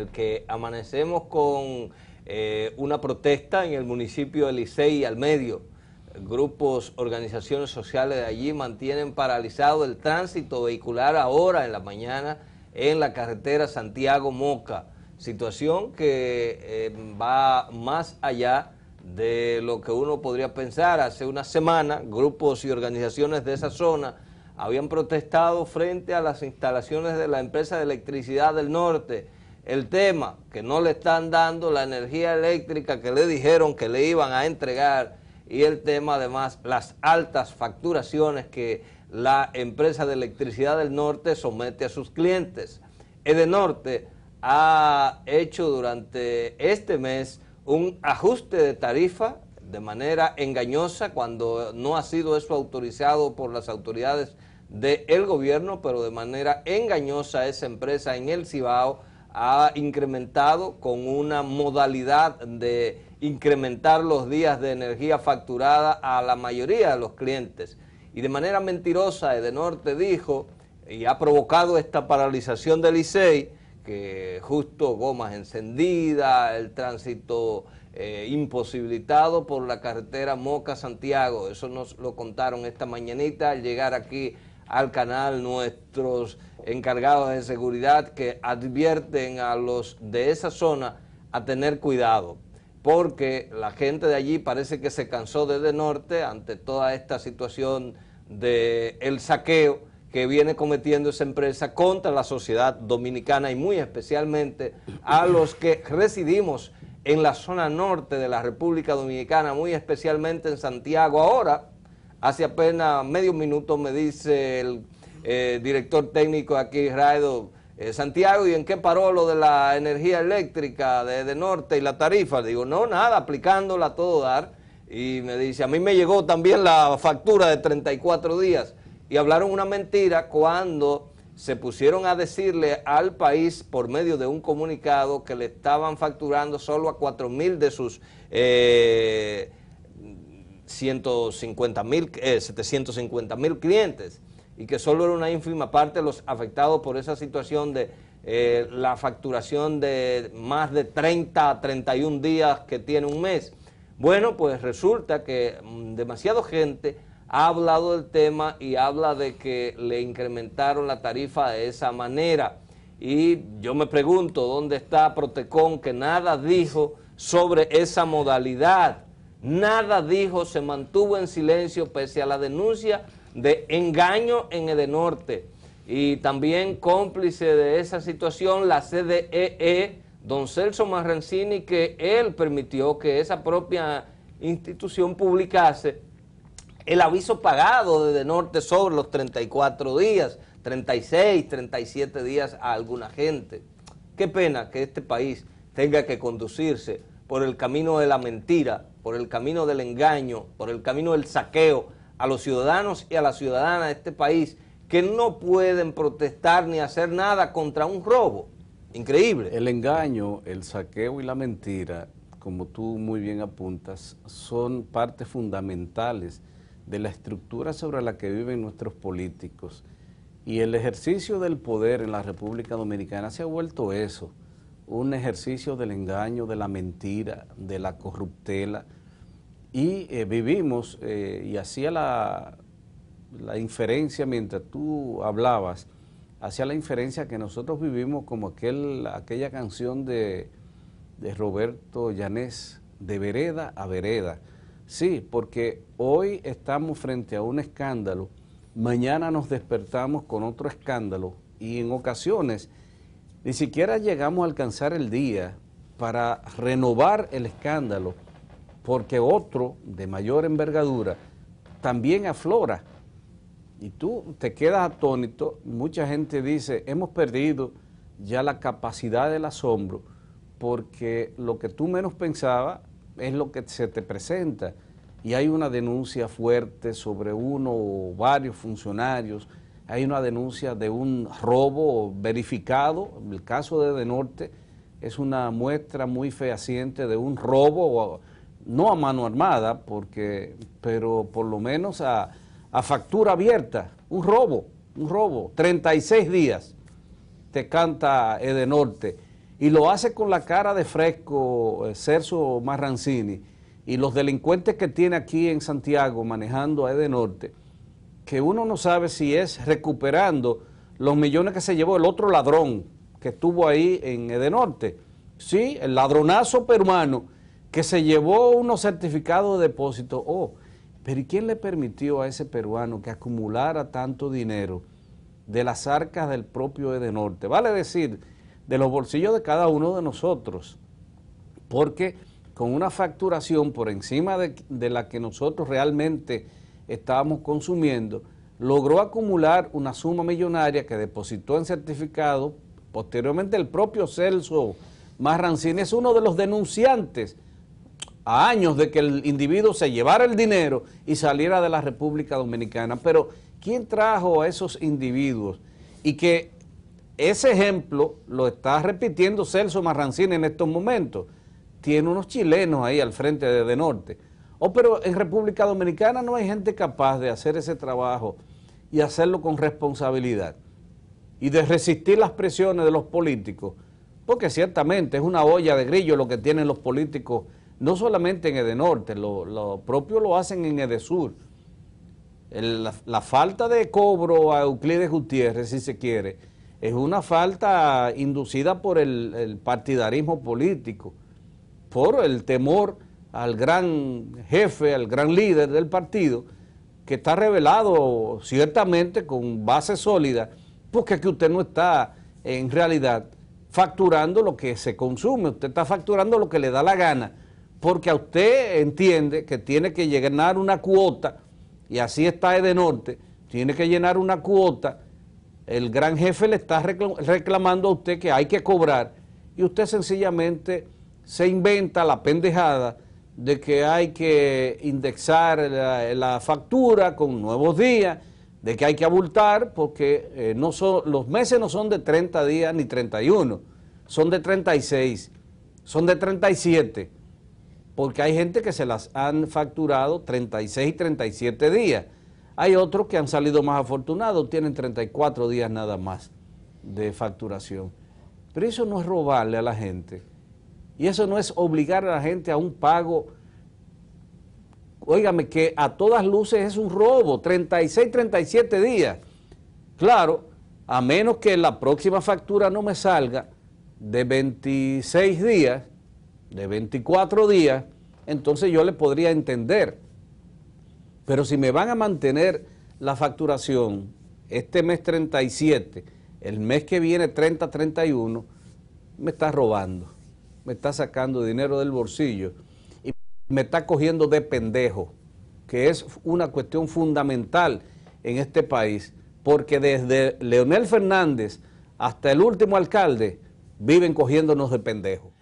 el que amanecemos con eh, una protesta en el municipio de Licey al medio. Grupos, organizaciones sociales de allí mantienen paralizado el tránsito vehicular ahora en la mañana en la carretera Santiago-Moca. Situación que eh, va más allá de lo que uno podría pensar. Hace una semana, grupos y organizaciones de esa zona habían protestado frente a las instalaciones de la empresa de electricidad del norte el tema que no le están dando la energía eléctrica que le dijeron que le iban a entregar y el tema además las altas facturaciones que la empresa de electricidad del norte somete a sus clientes. Edenorte ha hecho durante este mes un ajuste de tarifa de manera engañosa cuando no ha sido eso autorizado por las autoridades del gobierno, pero de manera engañosa esa empresa en el Cibao ha incrementado con una modalidad de incrementar los días de energía facturada a la mayoría de los clientes. Y de manera mentirosa, norte dijo, y ha provocado esta paralización del ICEI, e que justo gomas encendidas, el tránsito eh, imposibilitado por la carretera Moca-Santiago, eso nos lo contaron esta mañanita al llegar aquí al canal nuestros encargados de seguridad que advierten a los de esa zona a tener cuidado, porque la gente de allí parece que se cansó desde norte ante toda esta situación de el saqueo que viene cometiendo esa empresa contra la sociedad dominicana y muy especialmente a los que residimos en la zona norte de la República Dominicana, muy especialmente en Santiago. Ahora Hace apenas medio minuto me dice el eh, director técnico aquí, Raido eh, Santiago, ¿y en qué paró lo de la energía eléctrica de, Norte y la tarifa? Digo, no, nada, aplicándola a todo dar. Y me dice, a mí me llegó también la factura de 34 días. Y hablaron una mentira cuando se pusieron a decirle al país por medio de un comunicado que le estaban facturando solo a 4 mil de sus... Eh, 150 mil, 750 eh, mil clientes y que solo era una ínfima parte los afectados por esa situación de eh, la facturación de más de 30 a 31 días que tiene un mes. Bueno, pues resulta que mm, demasiada gente ha hablado del tema y habla de que le incrementaron la tarifa de esa manera. Y yo me pregunto, ¿dónde está Protecon que nada dijo sobre esa modalidad? Nada dijo, se mantuvo en silencio pese a la denuncia de engaño en Edenorte. Y también cómplice de esa situación la CDEE, e, don Celso Marrancini, que él permitió que esa propia institución publicase el aviso pagado de Norte sobre los 34 días, 36, 37 días a alguna gente. Qué pena que este país tenga que conducirse por el camino de la mentira por el camino del engaño, por el camino del saqueo a los ciudadanos y a las ciudadanas de este país que no pueden protestar ni hacer nada contra un robo. Increíble. El engaño, el saqueo y la mentira, como tú muy bien apuntas, son partes fundamentales de la estructura sobre la que viven nuestros políticos. Y el ejercicio del poder en la República Dominicana se ha vuelto eso, un ejercicio del engaño, de la mentira, de la corruptela. Y eh, vivimos, eh, y hacía la, la inferencia mientras tú hablabas, hacía la inferencia que nosotros vivimos como aquella canción de, de Roberto Llanés, de vereda a vereda. Sí, porque hoy estamos frente a un escándalo, mañana nos despertamos con otro escándalo y en ocasiones ni siquiera llegamos a alcanzar el día para renovar el escándalo, porque otro de mayor envergadura también aflora. Y tú te quedas atónito, mucha gente dice, hemos perdido ya la capacidad del asombro, porque lo que tú menos pensabas es lo que se te presenta. Y hay una denuncia fuerte sobre uno o varios funcionarios hay una denuncia de un robo verificado, el caso de Edenorte es una muestra muy fehaciente de un robo, no a mano armada, porque, pero por lo menos a, factura abierta, un robo, un robo, 36 días te canta Edenorte y lo hace con la cara de fresco Cerso eh, Marrancini y los delincuentes que tiene aquí en Santiago manejando a Edenorte que uno no sabe si es recuperando los millones que se llevó el otro ladrón que estuvo ahí en Edenorte. Sí, el ladronazo peruano que se llevó unos certificados de depósito. Oh, pero ¿y quién le permitió a ese peruano que acumulara tanto dinero de las arcas del propio Edenorte? Vale decir, de los bolsillos de cada uno de nosotros. Porque con una facturación por encima de, de la que nosotros realmente estábamos consumiendo, logró acumular una suma millonaria que depositó en certificado posteriormente el propio Celso Marrancini, es uno de los denunciantes a años de que el individuo se llevara el dinero y saliera de la República Dominicana. Pero, ¿quién trajo a esos individuos? Y que ese ejemplo lo está repitiendo Celso Marrancini en estos momentos. Tiene unos chilenos ahí al frente de, de Norte Oh, pero en República Dominicana no hay gente capaz de hacer ese trabajo y hacerlo con responsabilidad y de resistir las presiones de los políticos, porque ciertamente es una olla de grillo lo que tienen los políticos, no solamente en Edenorte, lo, lo propio lo hacen en Edesur. El, la, la, falta de cobro a Euclides Gutiérrez, si se quiere, es una falta inducida por el, el partidarismo político, por el temor al gran jefe, al gran líder del partido, que está revelado ciertamente con base sólida, porque que usted no está en realidad facturando lo que se consume, usted está facturando lo que le da la gana, porque a usted entiende que tiene que llenar una cuota, y así está Edenorte, tiene que llenar una cuota, el gran jefe le está reclamando a usted que hay que cobrar, y usted sencillamente se inventa la pendejada de que hay que indexar la, factura con nuevos días, de que hay que abultar porque eh, no son, los meses no son de 30 días ni 31, son de 36, son de 37, porque hay gente que se las han facturado 36 y 37 días. Hay otros que han salido más afortunados, tienen 34 días nada más de facturación. Pero eso no es robarle a la gente. Y eso no es obligar a la gente a un pago. Óigame, que a todas luces es un robo, 36, 37 días. Claro, a menos que la próxima factura no me salga de 26 días, de 24 días, entonces yo le podría entender. Pero si me van a mantener la facturación este mes 37, el mes que viene 30, 31, me está robando me está sacando dinero del bolsillo y me está cogiendo de pendejo, que es una cuestión fundamental en este país, porque desde Leonel Fernández hasta el último alcalde viven cogiéndonos de pendejo.